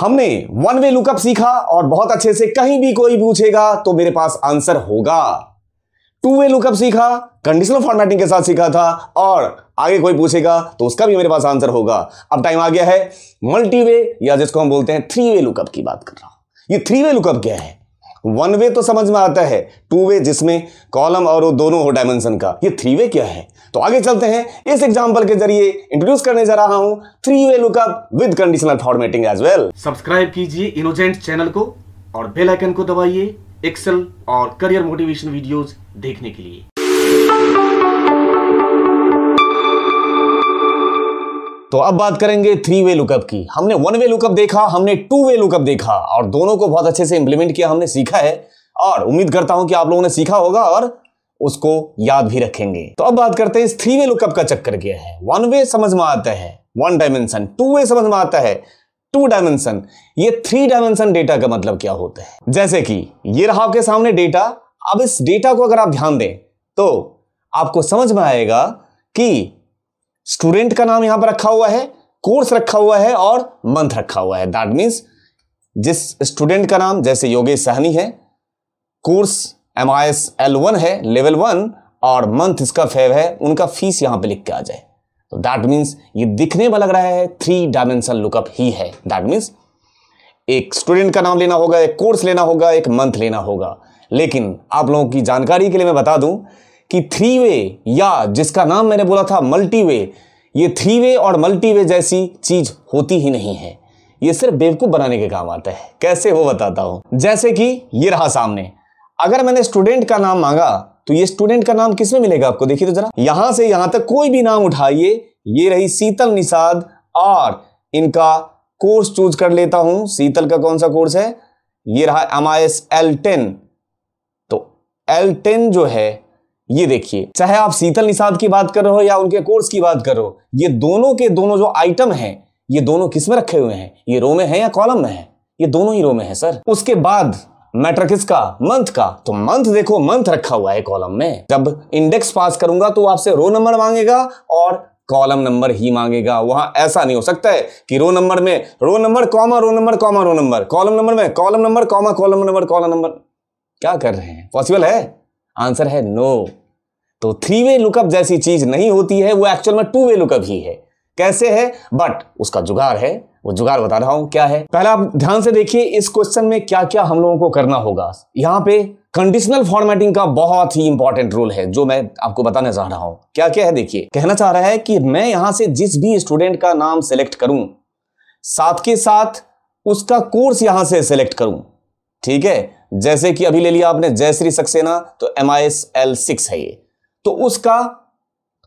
हमने one way lookup सीखा और बहुत अच्छे से कहीं भी कोई पूछेगा तो मेरे पास आंसर होगा टू वे लुकअप सीखा कंडीशनल फॉर्मेटिंग के साथ सीखा था और आगे कोई पूछेगा तो उसका भी मेरे पास आंसर होगा अब टाइम आ गया है मल्टी वे या जिसको हम बोलते हैं थ्री वे लुकअप की बात कर रहा हूं ये थ्री वे लुकअप क्या है वन वे तो समझ में आता है टू वे जिसमें कॉलम और वो दोनों हो डायमेंशन का ये थ्री वे क्या है तो आगे चलते हैं इस एग्जांपल के जरिए इंट्रोड्यूस करने जा रहा हूं three way lookup with conditional formatting as well subscribe कीजिए इनोजेंट चैनल को और बेलाइकन को दबाइए एक्सेल और करियर मोटिवेशन वीडियोज देखने के लिए तो अब बात करेंगे थ्री वे लुकअप की हमने वन वे लुकअप देखा हमने टू वे लुकअप देखा और दोनों को बहुत अच्छे से इंप्लीमेंट किया हमने सीखा है और उम्मीद करता हूं कि आप लोगों ने सीखा होगा और उसको याद भी रखेंगे तो अब बात करते हैं इस थ्री वे लुकअप का चक्कर क्या है वन वे समझ में आता है वन डायमेंशन टू वे समझ में आता है टू डायमेंशन ये थ्री डायमेंशन डेटा का मतलब क्या होता है जैसे कि ये रहा आपके सामने डेटा अब इस डेटा को अगर आप ध्यान दें तो आपको समझ में आएगा कि स्टूडेंट का नाम यहां पर रखा हुआ है कोर्स रखा हुआ है और मंथ रखा हुआ है दैट मीन्स जिस स्टूडेंट का नाम जैसे योगेश सहनी है course M I S L one है लेवल वन और मंथ इसका फेव है उनका फीस यहां पे लिख के आ जाए तो दैट मीन्स ये दिखने में लग रहा है थ्री डायमेंशन लुकअप ही है दैट मीन्स एक स्टूडेंट का नाम लेना होगा एक कोर्स लेना होगा एक मंथ लेना होगा लेकिन आप लोगों की जानकारी के लिए मैं बता दूं कि थ्री वे या जिसका नाम मैंने बोला था मल्टी वे ये थ्री वे और मल्टी वे जैसी चीज होती ही नहीं है ये सिर्फ बेवकूफ़ बनाने के काम आता है कैसे वो बताता हूँ जैसे कि ये रहा सामने अगर मैंने स्टूडेंट का नाम मांगा तो ये स्टूडेंट का नाम किसमें मिलेगा आपको देखिए तो जरा यहां से यहां तक कोई भी नाम उठाइए ये रही शीतल निषाद और इनका कोर्स चूज कर लेता हूं शीतल का कौन सा कोर्स है ये रहा M I S L ten तो एल टेन जो है ये देखिए चाहे आप शीतल निषाद की बात कर रहे हो या उनके कोर्स की बात कर रहे हो ये दोनों के दोनों जो आइटम हैं ये दोनों किस में रखे हुए हैं ये रो में है या कॉलम में है ये दोनों ही रो में है सर उसके बाद मैटर किसका मंथ का तो मंथ देखो मंथ रखा हुआ है कॉलम में जब इंडेक्स पास करूंगा तो आपसे रो नंबर मांगेगा और कॉलम नंबर ही मांगेगा वहां ऐसा नहीं हो सकता है कि रो नंबर में row number comma row number comma row number column number में column number comma column number column number क्या कर रहे हैं पॉसिबल है आंसर है नो तो थ्री वे लुकअप जैसी चीज नहीं होती है वो एक्चुअल में टू वे लुकअप ही है कैसे है बट उसका जुगाड़ है वो जुगाड़ बता रहा हूं क्या है पहला आप ध्यान से देखिए इस क्वेश्चन में क्या क्या हम लोगों को करना होगा यहां पे कंडीशनल फॉर्मेटिंग का बहुत ही इंपॉर्टेंट रोल है जो मैं आपको बताने जा रहा हूं क्या क्या है देखिए कहना चाह रहा है कि मैं यहां से जिस भी स्टूडेंट का नाम सेलेक्ट करूं साथ के साथ उसका कोर्स यहां से सेलेक्ट करूं ठीक है जैसे कि अभी ले लिया आपने जयश्री सक्सेना तो M I S L six है ये तो उसका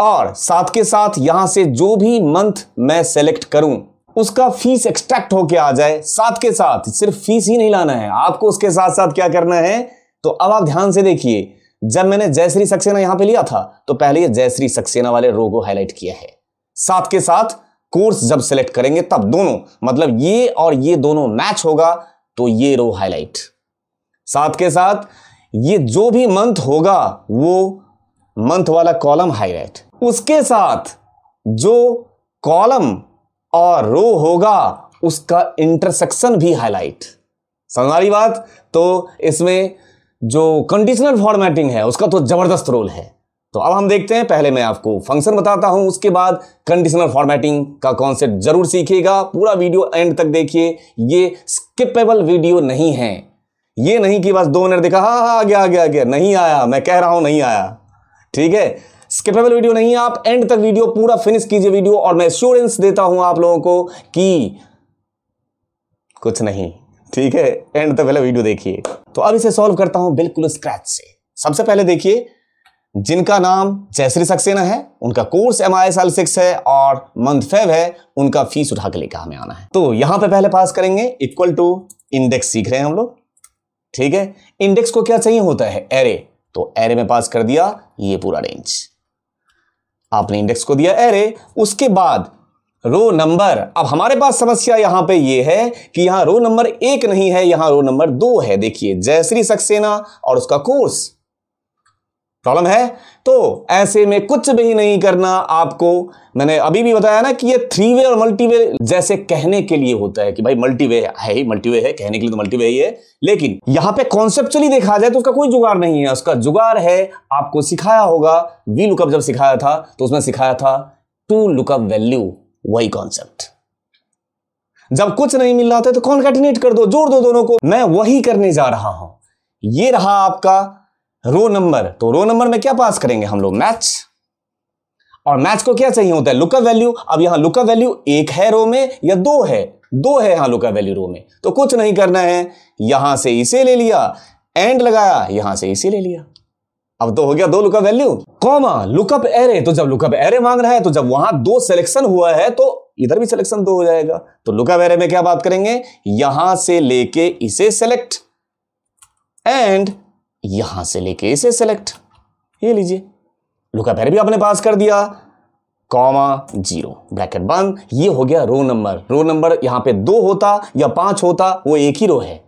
और साथ के साथ यहां से जो भी मंथ मैं सेलेक्ट करूं उसका फीस एक्सट्रैक्ट होके आ जाए साथ के साथ सिर्फ फीस ही नहीं लाना है आपको उसके साथ साथ क्या करना है तो अब आप ध्यान से देखिए जब मैंने जयश्री सक्सेना यहां पे लिया था तो पहले ये जयश्री सक्सेना वाले रो को हाईलाइट किया है साथ के साथ कोर्स जब सेलेक्ट करेंगे तब दोनों मतलब ये और ये दोनों मैच होगा तो ये रो हाईलाइट साथ के साथ ये जो भी मंथ होगा वो मंथ वाला कॉलम हाईलाइट उसके साथ जो कॉलम और रो होगा उसका इंटरसेक्शन भी हाईलाइट समझ बात तो इसमें जो कंडीशनल फॉर्मेटिंग है उसका तो जबरदस्त रोल है तो अब हम देखते हैं पहले मैं आपको फंक्शन बताता हूं उसके बाद कंडीशनल फॉर्मेटिंग का कॉन्सेप्ट जरूर सीखिएगा पूरा वीडियो एंड तक देखिए ये स्किपेबल वीडियो नहीं है ये नहीं कि बस दो मिनट देखा हाँ हाँ आ गया आ गया आ गया नहीं आया मैं कह रहा हूँ नहीं आया ठीक है स्किपेबल वीडियो नहीं है आप एंड तक वीडियो पूरा फिनिश कीजिए वीडियो और मैं एश्योरेंस देता हूं आप लोगों को कि कुछ नहीं ठीक है एंड तक पहले वीडियो देखिए तो अब इसे सॉल्व करता हूं बिल्कुल स्क्रैच से सबसे पहले देखिए जिनका नाम जयश्री सक्सेना है उनका course M I L six है और मंथ फेव है उनका फीस उठा के लेकर हमें आना है तो यहां पे पहले पास करेंगे इक्वल टू इंडेक्स सीख रहे हैं हम लोग ठीक है इंडेक्स को क्या चाहिए होता है एरे तो एरे में पास कर दिया ये पूरा रेंज आपने इंडेक्स को दिया एरे उसके बाद रो नंबर अब हमारे पास समस्या यहां पे ये है कि यहां रो नंबर एक नहीं है यहां रो नंबर दो है देखिए जयश्री सक्सेना और उसका कोर्स प्रॉब्लम है तो ऐसे में कुछ भी नहीं करना आपको मैंने अभी भी बताया ना कि ये थ्री वे और मल्टीवे जैसे कहने के लिए होता है कि भाई मल्टीवे है ही मल्टीवे है कहने के लिए तो मल्टीवे ही है लेकिन यहां पे कॉन्सेप्चुअली देखा जाए तो उसका कोई जुगाड़ नहीं है उसका जुगाड़ है आपको सिखाया होगा वी लुकअप जब सिखाया था तो उसमें सिखाया था टू लुकअप वैल्यू वही कॉन्सेप्ट जब कुछ नहीं मिल रहा था तो कॉन्कैटिनेट कर दो जोड़ दो दोनों को मैं वही करने जा रहा हूं ये रहा आपका रो नंबर तो रो नंबर में क्या पास करेंगे हम लोग मैच और मैच को क्या चाहिए होता है लुकअप वैल्यू अब यहां लुकअप वैल्यू एक है रो में या दो है दो है यहां लुकअप वैल्यू रो में तो कुछ नहीं करना है यहां से इसे ले लिया एंड लगाया यहां से इसे ले लिया अब तो हो गया दो lookup value comma lookup array तो जब लुकअप एरे मांग रहा है तो जब वहां दो सिलेक्शन हुआ है तो इधर भी सिलेक्शन दो हो जाएगा तो लुकअप एरे में क्या बात करेंगे यहां से लेके इसे सेलेक्ट एंड यहां से लेके इसे सेलेक्ट ये लीजिए लुका पैर भी आपने पास कर दिया कॉमा जीरो ब्रैकेट बंद ये हो गया रो नंबर रो नंबर यहां पे दो होता या पांच होता वो एक ही रो है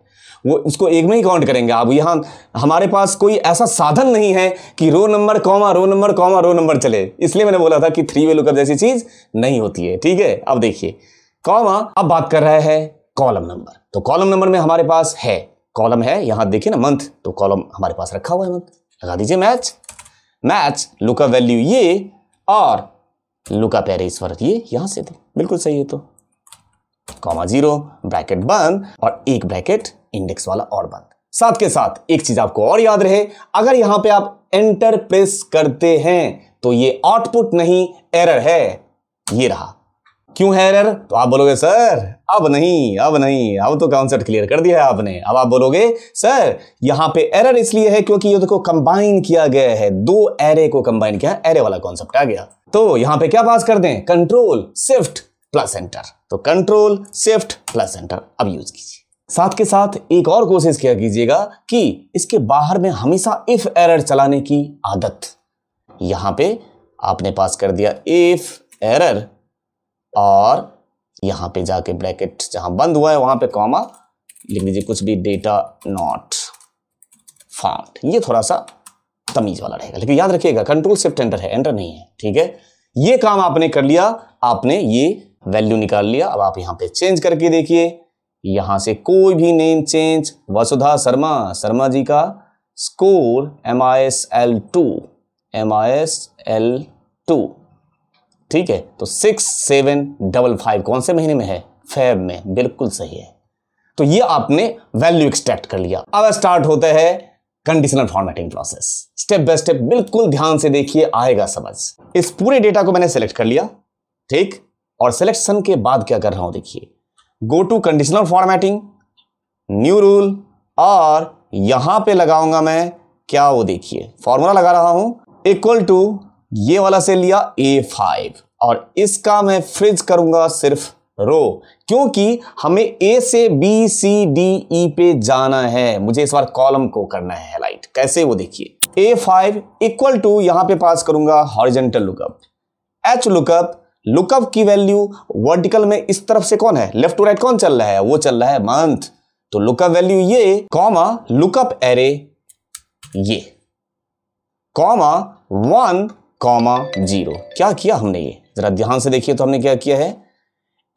वो इसको एक में ही काउंट करेंगे आप यहां हमारे पास कोई ऐसा साधन नहीं है कि row number comma row number comma row number चले इसलिए मैंने बोला था कि थ्री वे लुकअप जैसी चीज नहीं होती है ठीक है अब देखिए कॉमा अब बात कर रहे हैं कॉलम नंबर तो कॉलम नंबर में हमारे पास है कॉलम है यहां देखिए ना मंथ तो कॉलम हमारे पास रखा हुआ है मंथ लगा दीजिए मैच मैच लुका वैल्यू ये और लुका पेरिस वर्ग ये यहां से थे बिल्कुल सही है तो कॉमा जीरो ब्रैकेट बंद और एक ब्रैकेट इंडेक्स वाला और बंद साथ के साथ एक चीज आपको और याद रहे अगर यहां पे आप एंटर प्रेस करते हैं तो ये आउटपुट नहीं एरर है ये रहा क्यों है एरर तो आप बोलोगे सर अब नहीं अब नहीं अब तो कॉन्सेप्ट क्लियर कर दिया है आपने अब आप बोलोगे सर यहां पे एरर इसलिए है क्योंकि ये देखो कंबाइन किया गया है दो एरे को कंबाइन किया एरे वाला कॉन्सेप्ट आ गया तो यहां पे क्या पास कर दें कंट्रोल शिफ्ट प्लस एंटर तो कंट्रोल सिफ्ट प्लस एंटर अब यूज कीजिए साथ के साथ एक और कोशिश किया कीजिएगा कि इसके बाहर में हमेशा इफ एरर चलाने की आदत यहां पे आपने पास कर दिया इफ एरर और यहाँ पे जाके ब्रैकेट जहाँ बंद हुआ है वहाँ पे कॉमा लिख दीजिए कुछ भी डेटा नॉट फाउंड ये थोड़ा सा तमीज वाला रहेगा लेकिन याद रखिएगा कंट्रोल सिफ्ट एंटर है एंटर नहीं है ठीक है ये काम आपने कर लिया आपने ये वैल्यू निकाल लिया अब आप यहाँ पे चेंज करके देखिए यहां से कोई भी नेम चेंज वसुधा शर्मा शर्मा जी का score M I S L two M I S L two ठीक है तो सिक्स सेवन डबल फाइव कौन से महीने में है फेब में बिल्कुल सही है तो ये आपने वैल्यू एक्सट्रैक्ट कर लिया अब स्टार्ट होता है conditional formatting process step by step बिल्कुल ध्यान से देखिए आएगा समझ इस पूरे डेटा को मैंने सेलेक्ट कर लिया ठीक और सिलेक्शन के बाद क्या कर रहा हूं देखिए go to conditional formatting new rule और यहां पे लगाऊंगा मैं क्या वो देखिए फॉर्मूला लगा रहा हूं इक्वल टू ये वाला सेल लिया ए फाइव और इसका मैं फ्रिज करूंगा सिर्फ रो क्योंकि हमें ए से बी सी डी ई पे जाना है मुझे इस बार कॉलम को करना है लाइट कैसे वो देखिए ए फाइव इक्वल टू यहां पे पास करूंगा horizontal lookup H lookup lookup की वैल्यू वर्टिकल में इस तरफ से कौन है लेफ्ट टू राइट कौन चल रहा है वो चल रहा है मंथ तो लुकअप वैल्यू ये कॉमा लुकअप एरे ये कॉमा वन कॉमा जीरो क्या किया हमने ये ज़रा ध्यान से देखिए तो हमने क्या किया है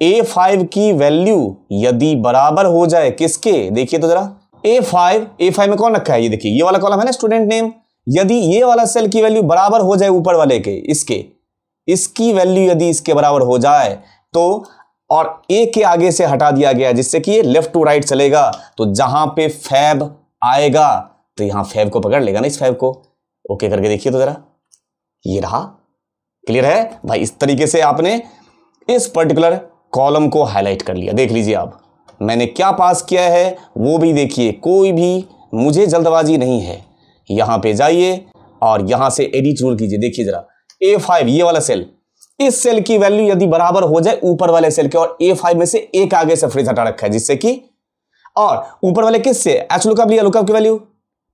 ए फाइव की वैल्यू यदि बराबर हो जाए किसके देखिए तो जरा ए फाइव ए फाइव में कौन रखा है ये देखिए ये वाला कॉलम है ना स्टूडेंट नेम यदि ये वाला सेल की वैल्यू बराबर हो जाए ऊपर वाले के इसके इसकी वैल्यू यदि इसके बराबर हो जाए तो और ए के आगे से हटा दिया गया जिससे कि ये लेफ्ट टू राइट चलेगा तो जहां पे फैब आएगा तो यहां फैब को पकड़ लेगा ना इस फैब को ओके करके देखिए तो जरा ये रहा क्लियर है भाई इस तरीके से आपने इस पर्टिकुलर कॉलम को हाईलाइट कर लिया देख लीजिए आप मैंने क्या पास किया है वो भी देखिए कोई भी मुझे जल्दबाजी नहीं है यहां पे जाइए और यहां से एडिट रूल कीजिए देखिए जरा ए फाइव ये वाला सेल इस सेल की वैल्यू यदि बराबर हो जाए ऊपर वाले सेल के और ए फाइव में से एक आगे से फ्रिज हटा रखा है जिससे कि और ऊपर वाले किस से एच लुकअप लिया लुकअप की वैल्यू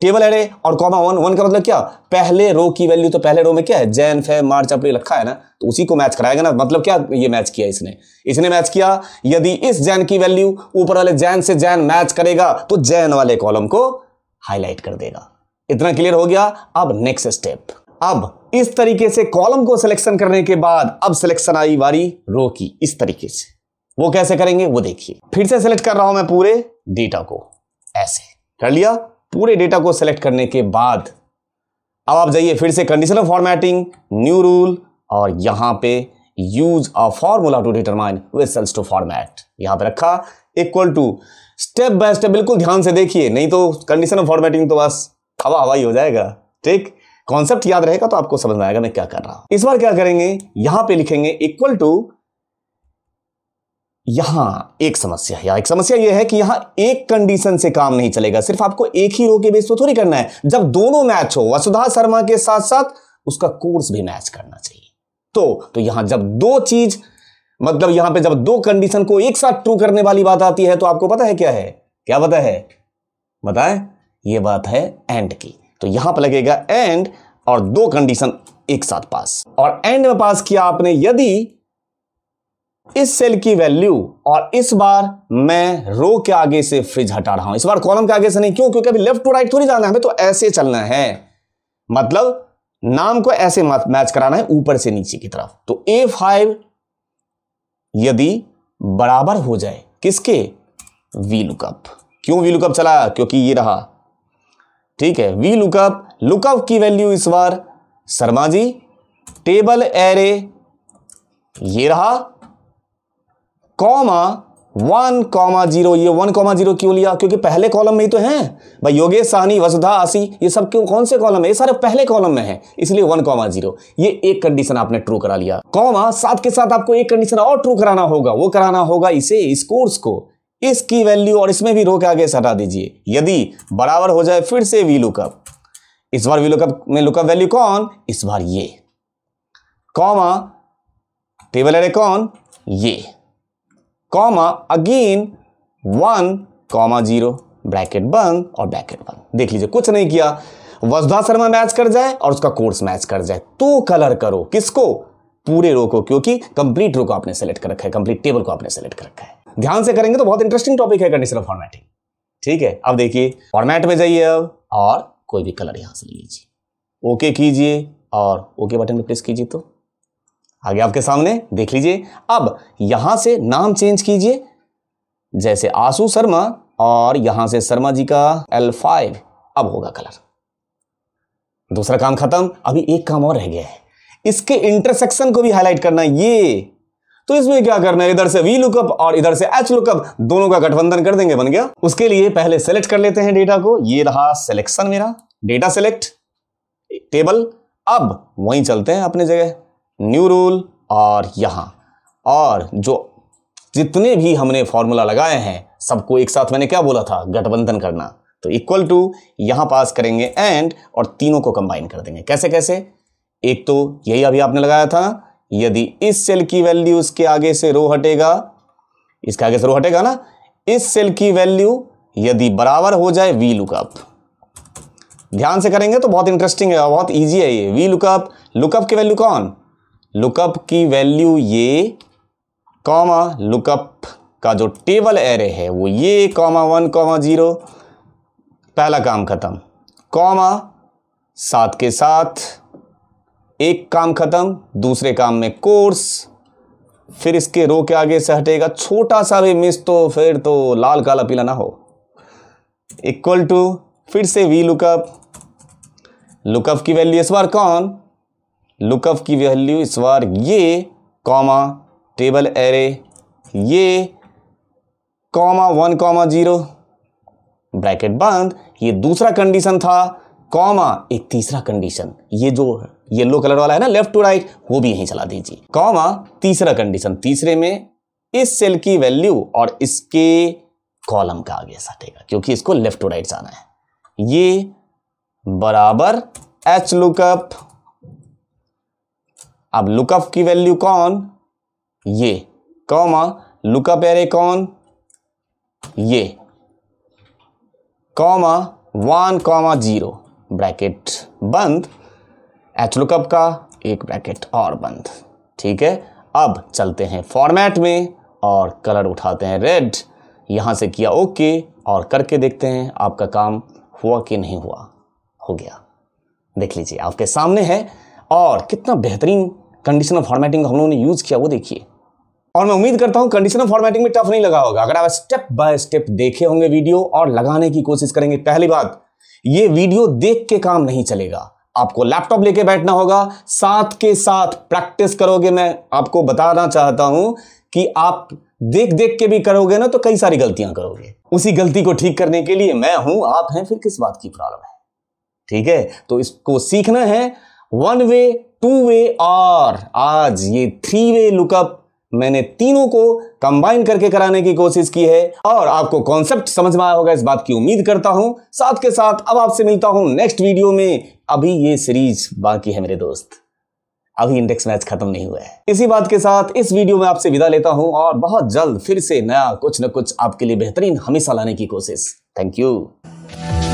टेबल एरे और कॉमा वन वन का मतलब क्या पहले रो की वैल्यू तो पहले रो में क्या है जैन फे मार्च अप्रैल रखा है ना तो उसी को मैच कराएगा ना मतलब क्या ये मैच किया इसने इसने मैच किया यदि इस जैन की वैल्यू ऊपर वाले जैन से जैन मैच करेगा तो जैन वाले कॉलम को हाईलाइट कर देगा इतना क्लियर हो गया अब नेक्स्ट स्टेप अब इस तरीके से कॉलम को सिलेक्शन करने के बाद अब सिलेक्शन आई वारी रो की इस तरीके से वो कैसे करेंगे वो देखिए फिर से सिलेक्ट कर रहा हूं मैं पूरे डेटा को ऐसे कर लिया पूरे डेटा को सेलेक्ट करने के बाद अब आप जाइए फिर से कंडीशनल फॉर्मेटिंग न्यू रूल और यहां पे use a formula to determine cells to format यहां पे रखा equal to step by step बिल्कुल ध्यान से देखिए नहीं तो कंडीशनल फॉर्मेटिंग तो बस हवा हवा हो जाएगा ठीक कॉन्सेप्ट याद रहेगा तो आपको समझ में आएगा मैं क्या कर रहा हूं इस बार क्या करेंगे यहां पे लिखेंगे इक्वल टू यहां एक समस्या है एक समस्या यह है कि यहां एक कंडीशन से काम नहीं चलेगा सिर्फ आपको एक ही रो के बेस पर थोड़ी करना है जब दोनों मैच हो वसुधा शर्मा के साथ साथ उसका कोर्स भी मैच करना चाहिए तो तो यहां जब दो चीज मतलब यहां पे जब दो कंडीशन को एक साथ ट्रू करने वाली बात आती है तो आपको पता है क्या है क्या पता है बताए ये बात है एंड की तो यहां पर लगेगा एंड और दो कंडीशन एक साथ पास और एंड में पास किया आपने यदि इस सेल की वैल्यू और इस बार मैं रो के आगे से फ्रिज हटा रहा हूं इस बार कॉलम के आगे से नहीं क्यों क्योंकि अभी लेफ्ट टू राइट थोड़ी जाना है हमें तो ऐसे चलना है मतलब नाम को ऐसे मैच कराना है ऊपर से नीचे की तरफ तो ए फाइव यदि बराबर हो जाए किसके वी लुकअप क्यों वी लुकअप चलाया क्योंकि ये रहा ठीक है वी लुकअप लुकअप की वैल्यू इस बार शर्मा जी टेबल एरे ये रहा कॉमा वन कॉमा जीरो ये वन कॉमा जीरो क्यों लिया क्योंकि पहले कॉलम में ही तो हैं भाई योगेश साहनी वसुधा आसी ये सब क्यों कौन से कॉलम है ये सारे पहले कॉलम में है इसलिए वन कॉमा जीरो ये एक कंडीशन आपने ट्रू करा लिया कॉमा साथ के साथ आपको एक कंडीशन और ट्रू कराना होगा वो कराना होगा इसे इस कोर्स को इसकी वैल्यू और इसमें भी रो के आगे हटा दीजिए यदि बराबर हो जाए फिर से वी लुकअप इस बार वी लुकअप में लुकअप वैल्यू कौन इस बार ये कॉमा टेबल एरे कौन ये comma again one comma zero bracket बंद और ब्रैकेट बंद देख लीजिए कुछ नहीं किया वसुधा शर्मा मैच कर जाए और उसका कोर्स मैच कर जाए तो कलर करो किसको पूरे रो को क्योंकि कंप्लीट रो को आपने सेलेक्ट कर रखा है कंप्लीट टेबल को आपने सेलेक्ट कर रखा है ध्यान से करेंगे तो बहुत इंटरेस्टिंग टॉपिक है कंडीशनल फॉर्मेटिंग ठीक है अब देखिए फॉर्मेट में जाइए अब और कोई भी कलर यहां से लीजिए ओके कीजिए और ओके बटन पर प्रेस कीजिए तो आगे आपके सामने देख लीजिए अब यहां से नाम चेंज कीजिए जैसे आंसू शर्मा और यहां से शर्मा जी का एल फाइव अब होगा कलर दूसरा काम खत्म अभी एक काम और रह गया है इसके इंटरसेक्शन को भी हाईलाइट करना ये तो इसमें क्या करना है इधर से वी लुकअप और इधर से एच लुकअप दोनों का गठबंधन कर देंगे बन गया उसके लिए पहले सेलेक्ट कर लेते हैं डेटा को ये रहा सिलेक्शन मेरा डेटा सेलेक्ट टेबल अब वहीं चलते हैं अपने जगह न्यू रूल और यहाँ और जो जितने भी हमने फॉर्मूला लगाए हैं सबको एक साथ मैंने क्या बोला था गठबंधन करना तो इक्वल टू यहां पास करेंगे एंड और तीनों को कंबाइन कर देंगे कैसे कैसे एक तो यही अभी आपने लगाया था यदि इस सेल की वैल्यू इसके आगे से रो हटेगा इसके आगे से रो हटेगा ना इस सेल की वैल्यू यदि बराबर हो जाए वी लुकअप ध्यान से करेंगे तो बहुत इंटरेस्टिंग है बहुत ईजी है ये वी लुकअप लुकअप की वैल्यू कौन लुकअप की वैल्यू ये कॉमा लुकअप का जो टेबल एरे है वो ये कॉमा वन कॉमा ज़ीरो पहला काम ख़त्म कॉमा साथ के साथ एक काम ख़त्म दूसरे काम में कोर्स फिर इसके रो के आगे से हटेगा छोटा सा भी मिस तो फिर तो लाल काला पीला ना हो इक्वल टू फिर से वी लुकअप लुकअप की वैल्यू इस बार कौन लुकअप की वैल्यू इस बार ये कॉमा टेबल एरे ये comma one comma zero bracket बंद ये दूसरा कंडीशन था कॉमा एक तीसरा कंडीशन ये जो येलो कलर वाला है ना लेफ्ट टू राइट वो भी यहीं चला दीजिए कॉमा तीसरा कंडीशन तीसरे में इस सेल की वैल्यू और इसके कॉलम का आगे सटेगा क्योंकि इसको लेफ्ट टू राइट जाना है ये बराबर एच लुकअप अब लुकअप की वैल्यू कौन ये कॉमा लुकअप एरे कौन ये comma one comma zero bracket बंद एच लुकअप का एक ब्रैकेट और बंद ठीक है अब चलते हैं फॉर्मेट में और कलर उठाते हैं रेड यहां से किया ओके और करके देखते हैं आपका काम हुआ कि नहीं हुआ हो गया देख लीजिए आपके सामने है और कितना बेहतरीन कंडीशनल फॉर्मेटिंग हम लोगों ने यूज़ किया वो देखिए और मैं उम्मीद करता हूं कंडीशनल फॉर्मेटिंग में टफ नहीं लगा होगा अगर आप स्टेप बाय स्टेप देखे होंगे वीडियो और लगाने की कोशिश करेंगे पहली बात ये वीडियो देख के काम नहीं चलेगा आपको लैपटॉप लेके बैठना होगा साथ के साथ प्रैक्टिस करोगे मैं आपको बताना चाहता हूं कि आप देख देख के भी करोगे ना तो कई सारी गलतियां करोगे उसी गलती को ठीक करने के लिए मैं हूं आप हैं फिर किस बात की प्रॉब्लम है ठीक है तो इसको सीखना है वन वे टू वे और आज ये थ्री वे लुकअप मैंने तीनों को कंबाइन करके कराने की कोशिश की है और आपको कॉन्सेप्ट समझ में आया होगा इस बात की उम्मीद करता हूं साथ के साथ अब आपसे मिलता हूं नेक्स्ट वीडियो में अभी ये सीरीज बाकी है मेरे दोस्त अभी इंडेक्स मैच खत्म नहीं हुआ है इसी बात के साथ इस वीडियो में आपसे विदा लेता हूं और बहुत जल्द फिर से नया कुछ न कुछ आपके लिए बेहतरीन हमेशा लाने की कोशिश थैंक यू